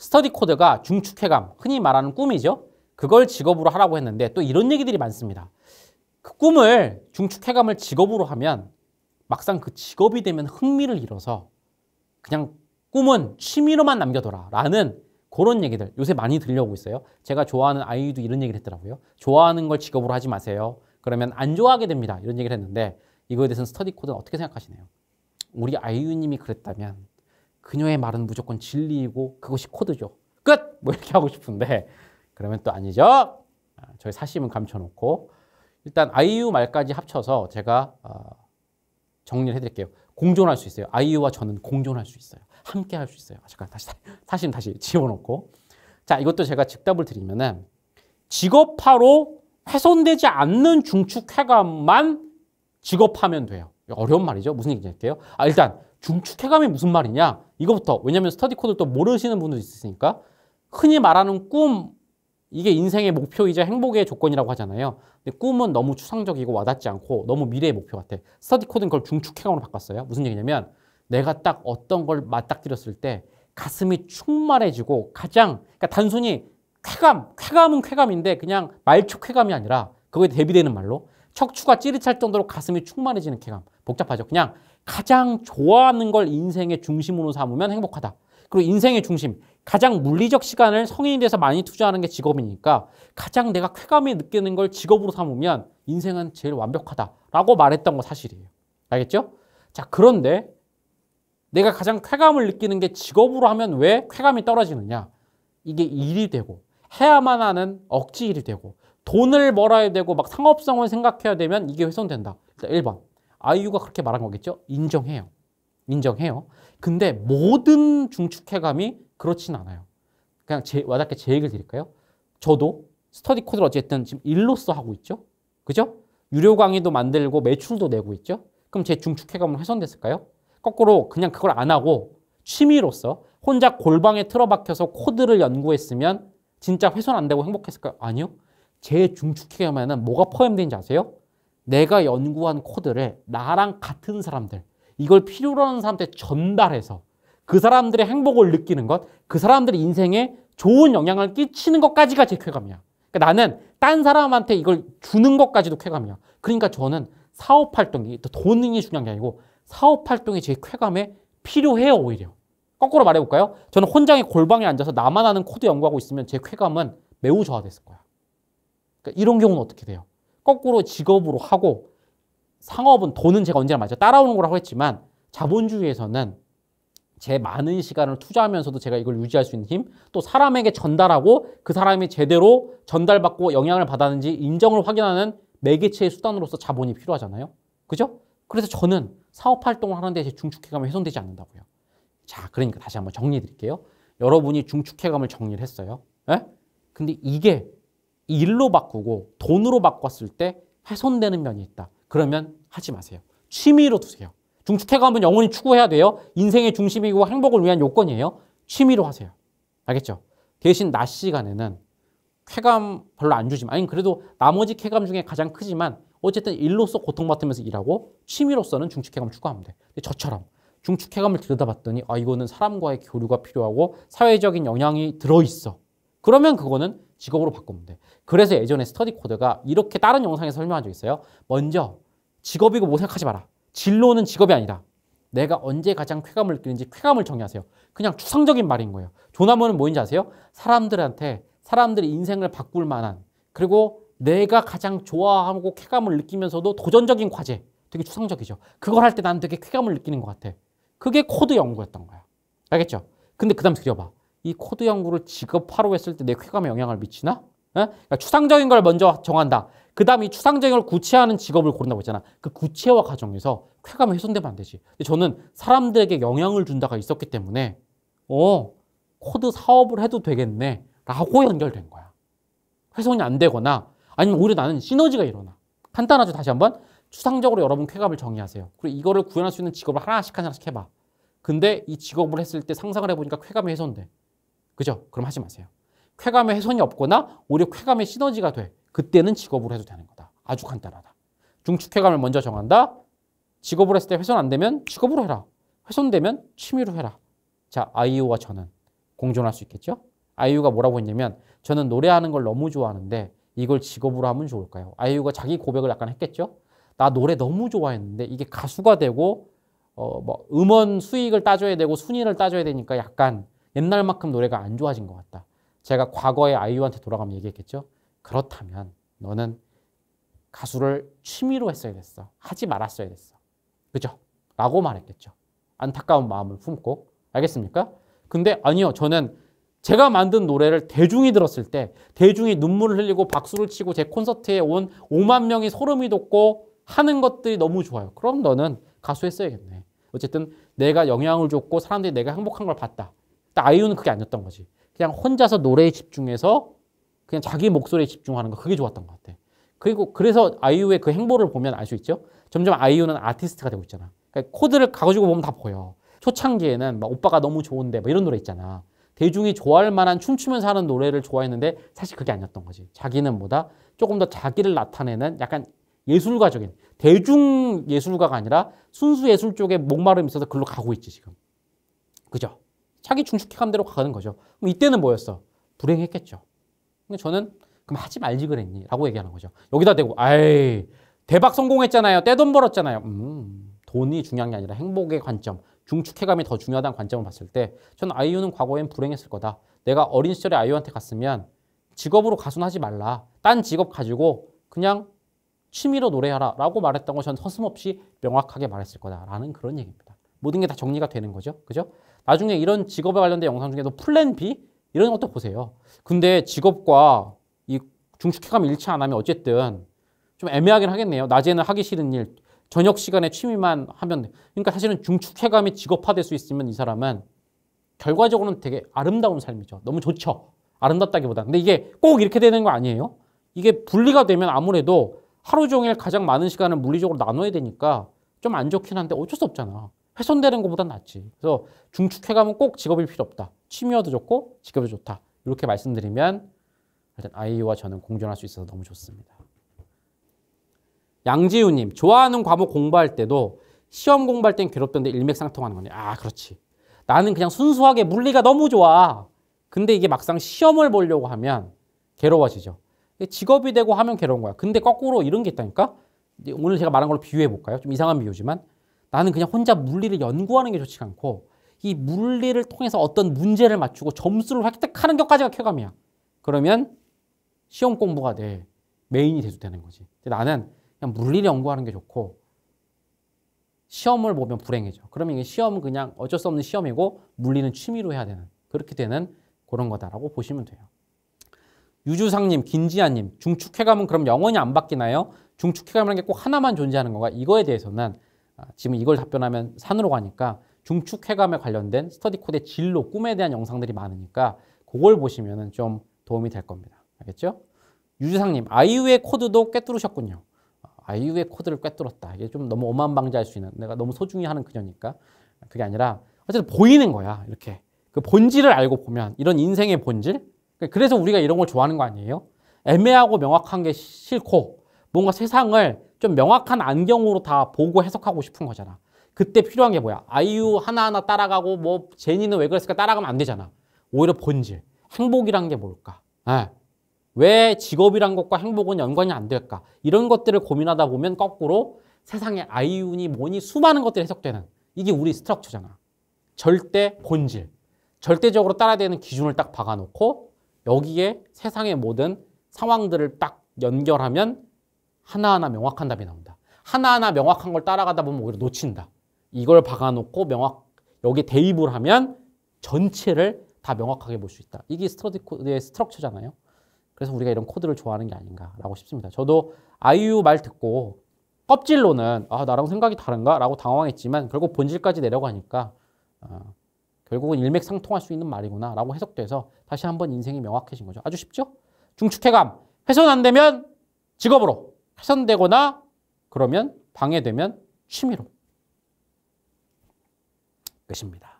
스터디 코드가 중축해감, 흔히 말하는 꿈이죠. 그걸 직업으로 하라고 했는데 또 이런 얘기들이 많습니다. 그 꿈을 중축해감을 직업으로 하면 막상 그 직업이 되면 흥미를 잃어서 그냥 꿈은 취미로만 남겨둬라 라는 그런 얘기들 요새 많이 들려오고 있어요. 제가 좋아하는 아이유도 이런 얘기를 했더라고요. 좋아하는 걸 직업으로 하지 마세요. 그러면 안 좋아하게 됩니다. 이런 얘기를 했는데 이거에 대해서는 스터디 코드는 어떻게 생각하시나요? 우리 아이유님이 그랬다면 그녀의 말은 무조건 진리이고 그것이 코드죠. 끝! 뭐 이렇게 하고 싶은데 그러면 또 아니죠. 아, 저희 사심은 감춰놓고 일단 아이유 말까지 합쳐서 제가 어, 정리를 해드릴게요. 공존할 수 있어요. 아이유와 저는 공존할 수 있어요. 함께 할 수 있어요. 아, 잠깐 다시 사심 다시 지워놓고 자 이것도 제가 직답을 드리면은 직업화로 훼손되지 않는 중축 회관만 직업하면 돼요. 어려운 말이죠. 무슨 얘기할게요? 아, 일단 중축해감이 무슨 말이냐? 이거부터. 왜냐면 스터디 코드를 또 모르시는 분들 있으니까 흔히 말하는 꿈 이게 인생의 목표이자 행복의 조건이라고 하잖아요. 근데 꿈은 너무 추상적이고 와닿지 않고 너무 미래의 목표 같아. 스터디 코드는 그걸 중축해감으로 바꿨어요. 무슨 얘기냐면 내가 딱 어떤 걸 맞닥뜨렸을 때 가슴이 충만해지고 가장 그러니까 단순히 쾌감, 쾌감은 쾌감인데 그냥 말초 쾌감이 아니라 그거에 대비되는 말로 척추가 찌릿할 정도로 가슴이 충만해지는 쾌감. 복잡하죠. 그냥 가장 좋아하는 걸 인생의 중심으로 삼으면 행복하다. 그리고 인생의 중심, 가장 물리적 시간을 성인이 돼서 많이 투자하는 게 직업이니까 가장 내가 쾌감이 느끼는 걸 직업으로 삼으면 인생은 제일 완벽하다라고 말했던 거 사실이에요. 알겠죠? 자, 그런데 내가 가장 쾌감을 느끼는 게 직업으로 하면 왜 쾌감이 떨어지느냐? 이게 일이 되고 해야만 하는 억지 일이 되고 돈을 벌어야 되고 막 상업성을 생각해야 되면 이게 훼손된다. 일단 1번. 아이유가 그렇게 말한 거겠죠? 인정해요. 인정해요. 근데 모든 중축해감이 그렇진 않아요. 그냥 제, 와닿게 제 얘기를 드릴까요? 저도 스터디 코드를 어쨌든 지금 일로써 하고 있죠? 그죠? 유료 강의도 만들고 매출도 내고 있죠? 그럼 제 중축해감은 훼손됐을까요? 거꾸로 그냥 그걸 안 하고 취미로서 혼자 골방에 틀어박혀서 코드를 연구했으면 진짜 훼손 안 되고 행복했을까요? 아니요. 제 중축해감에는 뭐가 포함된지 아세요? 내가 연구한 코드를 나랑 같은 사람들, 이걸 필요로 하는 사람한테 전달해서 그 사람들의 행복을 느끼는 것, 그 사람들의 인생에 좋은 영향을 끼치는 것까지가 제 쾌감이야. 그러니까 나는 딴 사람한테 이걸 주는 것까지도 쾌감이야. 그러니까 저는 사업 활동이 돈이 중요한 게 아니고 사업 활동이 제 쾌감에 필요해요 오히려. 거꾸로 말해볼까요? 저는 혼자의 골방에 앉아서 나만 아는 코드 연구하고 있으면 제 쾌감은 매우 저하됐을 거야. 그러니까 이런 경우는 어떻게 돼요? 거꾸로 직업으로 하고 상업은 돈은 제가 언제나 맞죠. 따라오는 거라고 했지만 자본주의에서는 제 많은 시간을 투자하면서도 제가 이걸 유지할 수 있는 힘, 또 사람에게 전달하고 그 사람이 제대로 전달받고 영향을 받았는지 인정을 확인하는 매개체의 수단으로서 자본이 필요하잖아요. 그죠? 그래서 저는 사업 활동을 하는데 제 중축해감이 훼손되지 않는다고요. 자, 그러니까 다시 한번 정리해 드릴게요. 여러분이 중축해감을 정리를 했어요. 에? 예? 근데 이게 일로 바꾸고 돈으로 바꿨을 때 훼손되는 면이 있다. 그러면 하지 마세요. 취미로 두세요. 중추태감은 영원히 추구해야 돼요. 인생의 중심이고 행복을 위한 요건이에요. 취미로 하세요. 알겠죠? 대신 낮 시간에는 쾌감 별로 안 주지만, 아니, 그래도 나머지 쾌감 중에 가장 크지만, 어쨌든 일로서 고통받으면서 일하고, 취미로서는 중축쾌감을 추구하면 돼. 근데 저처럼 중축쾌감을 들여다봤더니, 아, 이거는 사람과의 교류가 필요하고, 사회적인 영향이 들어있어. 그러면 그거는 직업으로 바꾸면 돼. 그래서 예전에 스터디 코드가 이렇게 다른 영상에서 설명한 적 있어요. 먼저 직업이고 뭐 생각하지 마라. 진로는 직업이 아니다. 내가 언제 가장 쾌감을 느끼는지 쾌감을 정의하세요. 그냥 추상적인 말인 거예요. 조나무는 뭐인지 아세요? 사람들한테 사람들이 인생을 바꿀 만한 그리고 내가 가장 좋아하고 쾌감을 느끼면서도 도전적인 과제 되게 추상적이죠. 그걸 할 때 나는 되게 쾌감을 느끼는 것 같아. 그게 코드 연구였던 거야. 알겠죠? 근데 그 다음 그려봐. 이 코드 연구를 직업화로 했을 때 내 쾌감에 영향을 미치나? 예? 그러니까 추상적인 걸 먼저 정한다. 그 다음 이 추상적인 걸 구체화하는 직업을 고른다고 했잖아. 그 구체화 과정에서 쾌감이 훼손되면 안 되지. 근데 저는 사람들에게 영향을 준다가 있었기 때문에 어 코드 사업을 해도 되겠네 라고 연결된 거야. 훼손이 안 되거나 아니면 오히려 나는 시너지가 일어나. 간단하죠. 다시 한번 추상적으로 여러분 쾌감을 정의하세요. 그리고 이거를 구현할 수 있는 직업을 하나씩 하나씩 해봐. 근데 이 직업을 했을 때 상상을 해보니까 쾌감이 훼손돼. 그죠? 그럼 하지 마세요. 쾌감에 훼손이 없거나 오히려 쾌감의 시너지가 돼. 그때는 직업으로 해도 되는 거다. 아주 간단하다. 중축 쾌감을 먼저 정한다. 직업으로 했을 때 훼손 안 되면 직업으로 해라. 훼손되면 취미로 해라. 자, 아이유와 저는 공존할 수 있겠죠? 아이유가 뭐라고 했냐면 저는 노래하는 걸 너무 좋아하는데 이걸 직업으로 하면 좋을까요? 아이유가 자기 고백을 약간 했겠죠? 나 노래 너무 좋아했는데 이게 가수가 되고 어, 뭐 음원 수익을 따져야 되고 순위를 따져야 되니까 약간 옛날만큼 노래가 안 좋아진 것 같다. 제가 과거에 아이유한테 돌아가면 얘기했겠죠. 그렇다면 너는 가수를 취미로 했어야 됐어. 하지 말았어야 됐어. 그죠? 라고 말했겠죠. 안타까운 마음을 품고. 알겠습니까? 근데 아니요. 저는 제가 만든 노래를 대중이 들었을 때 대중이 눈물을 흘리고 박수를 치고 제 콘서트에 온 5만 명이 소름이 돋고 하는 것들이 너무 좋아요. 그럼 너는 가수 했어야겠네. 어쨌든 내가 영향을 줬고 사람들이 내가 행복한 걸 봤다. 아이유는 그게 아니었던 거지. 그냥 혼자서 노래에 집중해서 그냥 자기 목소리에 집중하는 거 그게 좋았던 것 같아. 그리고 그래서 아이유의 그 행보를 보면 알 수 있죠. 점점 아이유는 아티스트가 되고 있잖아. 그러니까 코드를 가지고 보면 다 보여. 초창기에는 막 오빠가 너무 좋은데 뭐 이런 노래 있잖아. 대중이 좋아할 만한 춤추면서 하는 노래를 좋아했는데 사실 그게 아니었던 거지. 자기는 뭐다? 조금 더 자기를 나타내는 약간 예술가적인 대중 예술가가 아니라 순수 예술 쪽에 목마름 이 있어서 글로 가고 있지 지금. 그죠? 자기 중식해감대로 가는 거죠. 그럼 이때는 뭐였어? 불행했겠죠. 근데 저는 그럼 하지 말지 그랬니? 라고 얘기하는 거죠. 여기다 대고 아이 대박 성공했잖아요. 떼돈 벌었잖아요. 음, 돈이 중요한 게 아니라 행복의 관점, 중축해감이 더 중요하다는 관점을 봤을 때 저는 아이유는 과거엔 불행했을 거다. 내가 어린 시절에 아이유한테 갔으면 직업으로 가순 하지 말라. 딴 직업 가지고 그냥 취미로 노래하라 라고 말했던 거 저는 서슴없이 명확하게 말했을 거다라는 그런 얘기입니다. 모든 게 다 정리가 되는 거죠. 그죠? 나중에 이런 직업에 관련된 영상 중에도 플랜 B 이런 것도 보세요. 근데 직업과 이중축해감이 일치 안 하면 어쨌든 좀 애매하긴 하겠네요. 낮에는 하기 싫은 일, 저녁 시간에 취미만 하면 돼. 그러니까 사실은 중축해감이 직업화될 수 있으면 이 사람은 결과적으로는 되게 아름다운 삶이죠. 너무 좋죠. 아름답다기보다. 근데 이게 꼭 이렇게 되는 거 아니에요? 이게 분리가 되면 아무래도 하루 종일 가장 많은 시간을 물리적으로 나눠야 되니까 좀 안 좋긴 한데 어쩔 수 없잖아. 훼손되는 것보다 낫지. 그래서 중축해감은 꼭 직업일 필요 없다. 취미여도 좋고 직업이 좋다. 이렇게 말씀드리면 일단 아이와 저는 공존할 수 있어서 너무 좋습니다. 양지우님, 좋아하는 과목 공부할 때도 시험 공부할 땐 괴롭던데 일맥상통하는 거네. 아, 그렇지. 나는 그냥 순수하게 물리가 너무 좋아. 근데 이게 막상 시험을 보려고 하면 괴로워지죠. 직업이 되고 하면 괴로운 거야. 근데 거꾸로 이런 게 있다니까? 오늘 제가 말한 걸로 비유해 볼까요? 좀 이상한 비유지만 나는 그냥 혼자 물리를 연구하는 게좋지 않고 이 물리를 통해서 어떤 문제를 맞추고 점수를 획득하는 것까지가 쾌감이야. 그러면 시험 공부가 내 메인이 돼도 되는 거지. 근데 나는 그냥 물리를 연구하는 게 좋고 시험을 보면 불행해져. 그러면 이게 시험은 그냥 어쩔 수 없는 시험이고 물리는 취미로 해야 되는 그렇게 되는 그런 거다라고 보시면 돼요. 유주상님, 김지아님, 중축 쾌감은 그럼 영원히 안 바뀌나요? 중축 쾌감이라는 게 꼭 하나만 존재하는 건가? 이거에 대해서는 아, 지금 이걸 답변하면 산으로 가니까 중축해감에 관련된 스터디 코드의 진로, 꿈에 대한 영상들이 많으니까 그걸 보시면 좀 도움이 될 겁니다. 알겠죠? 유주상님, 아이유의 코드도 꿰뚫으셨군요. 아, 아이유의 코드를 꿰뚫었다. 이게 좀 너무 오만방자할 수 있는, 내가 너무 소중히 하는 그녀니까. 그게 아니라 어쨌든 보이는 거야, 이렇게. 그 본질을 알고 보면 이런 인생의 본질? 그러니까 그래서 우리가 이런 걸 좋아하는 거 아니에요? 애매하고 명확한 게 싫고 뭔가 세상을 좀 명확한 안경으로 다 보고 해석하고 싶은 거잖아. 그때 필요한 게 뭐야? 아이유 하나하나 따라가고 뭐 제니는 왜 그랬을까 따라가면 안 되잖아. 오히려 본질, 행복이란 게 뭘까? 에. 예. 왜 직업이란 것과 행복은 연관이 안 될까? 이런 것들을 고민하다 보면 거꾸로 세상에 아이유니 뭐니 수많은 것들이 해석되는 이게 우리 스트럭처잖아. 절대 본질, 절대적으로 따라야 되는 기준을 딱 박아놓고 여기에 세상의 모든 상황들을 딱 연결하면 하나하나 명확한 답이 나온다. 하나하나 명확한 걸 따라가다 보면 오히려 놓친다. 이걸 박아놓고 명확 여기 대입을 하면 전체를 다 명확하게 볼 수 있다. 이게 스트로디 코드의 스트럭처잖아요. 그래서 우리가 이런 코드를 좋아하는 게 아닌가라고 싶습니다. 저도 아이유 말 듣고 껍질로는 아 나랑 생각이 다른가라고 당황했지만 결국 본질까지 내려가니까 어, 결국은 일맥상통할 수 있는 말이구나라고 해석돼서 다시 한번 인생이 명확해진 거죠. 아주 쉽죠? 중축해감 훼손 안 되면 직업으로 훼손되거나 그러면 방해되면 취미로 끝입니다.